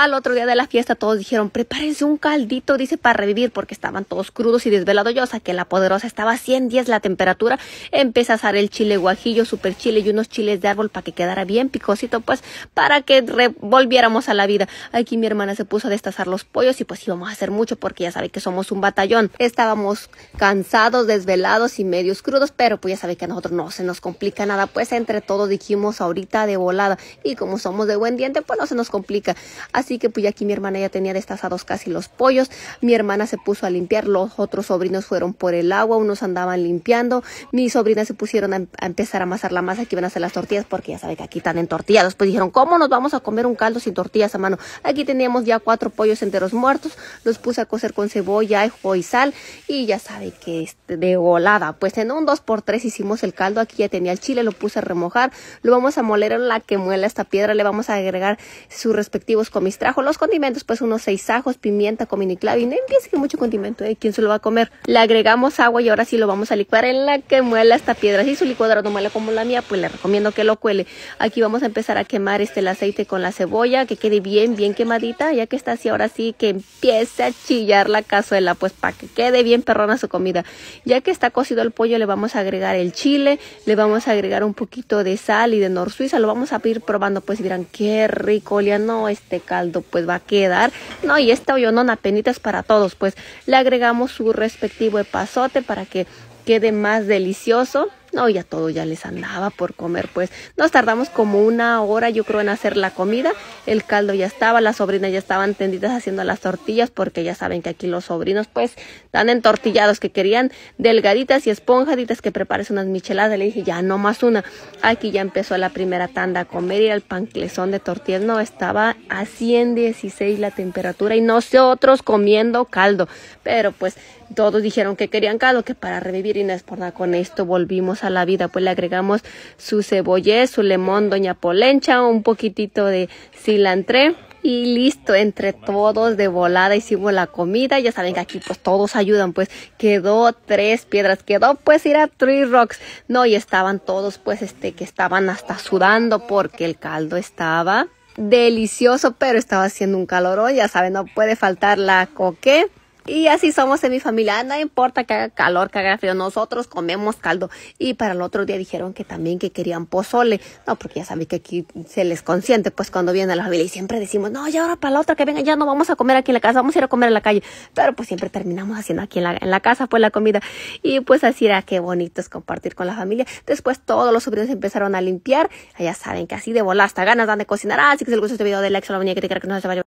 Al otro día de la fiesta todos dijeron, prepárense un caldito, dice, para revivir, porque estaban todos crudos y desvelados. Yo saqué la poderosa, estaba a 110 la temperatura. Empieza a asar el chile guajillo, super chile y unos chiles de árbol para que quedara bien picosito, pues, para que volviéramos a la vida. Aquí mi hermana se puso a destazar los pollos y pues íbamos a hacer mucho porque ya sabe que somos un batallón. Estábamos cansados, desvelados y medios crudos, pero pues ya sabe que a nosotros no se nos complica nada, pues entre todos dijimos ahorita de volada. Y como somos de buen diente, pues no se nos complica. Así Así que pues ya aquí mi hermana ya tenía destazados casi los pollos. Mi hermana se puso a limpiar, los otros sobrinos fueron por el agua, unos andaban limpiando. Mis sobrinas se pusieron a, em, empezar a amasar la masa que iban a hacer las tortillas porque ya sabe que aquí están entortillados. Pues dijeron, ¿cómo nos vamos a comer un caldo sin tortillas a mano? Aquí teníamos ya cuatro pollos enteros muertos, los puse a cocer con cebolla, ajo y sal y ya sabe que es este, de volada. Pues en un 2x3 hicimos el caldo, aquí ya tenía el chile, lo puse a remojar, lo vamos a moler en la que muela esta piedra, le vamos a agregar sus respectivos comestibles trajo los condimentos, pues unos seis ajos, pimienta, comino y no Empieza que mucho condimento, ¿eh? ¿Quién se lo va a comer? Le agregamos agua y ahora sí lo vamos a licuar en la que muela esta piedra. Si su licuadora no muela como la mía, pues le recomiendo que lo cuele. Aquí vamos a empezar a quemar este el aceite con la cebolla, que quede bien, bien quemadita. Ya que está así, ahora sí que empiece a chillar la cazuela, pues para que quede bien perrona su comida. Ya que está cocido el pollo, le vamos a agregar el chile, le vamos a agregar un poquito de sal y de nor suiza. Lo vamos a ir probando, pues dirán, qué rico, ya no, este pues va a quedar. No, y esta penita penitas para todos, pues le agregamos su respectivo epazote para que quede más delicioso. No, ya todo ya les andaba por comer, pues. Nos tardamos como una hora, yo creo, en hacer la comida. El caldo ya estaba, las sobrinas ya estaban tendidas haciendo las tortillas, porque ya saben que aquí los sobrinos, pues, dan entortillados que querían delgaditas y esponjaditas que prepares unas micheladas. Le dije, ya no más una. Aquí ya empezó la primera tanda a comer y el panclesón de tortillas. No, estaba a 116 la temperatura y nosotros comiendo caldo. Pero pues, todos dijeron que querían caldo, que para revivir y no es por nada. Con esto volvimos a la vida, pues le agregamos su cebollé, su limón, doña Polencha, un poquitito de cilantro Y listo, entre todos de volada hicimos la comida. Ya saben que aquí pues todos ayudan, pues quedó tres piedras, quedó pues ir a Three Rocks. No, y estaban todos pues este que estaban hasta sudando porque el caldo estaba delicioso, pero estaba haciendo un hoy Ya saben, no puede faltar la coque y así somos en mi familia. Ah, no importa que haga calor, que haga frío. Nosotros comemos caldo. Y para el otro día dijeron que también que querían pozole. No, porque ya saben que aquí se les consiente, pues cuando viene a la familia. Y siempre decimos, no, ya ahora para la otra que venga, ya no vamos a comer aquí en la casa, vamos a ir a comer en la calle. Pero pues siempre terminamos haciendo aquí en la, la casa, pues la comida. Y pues así era, qué bonito es compartir con la familia. Después todos los sobrinos empezaron a limpiar. Ah, ya saben que así de volar, hasta ganas dan de cocinar. Así ah, que si les gustó este video, de like a la muñeca que te quiera que no se vaya.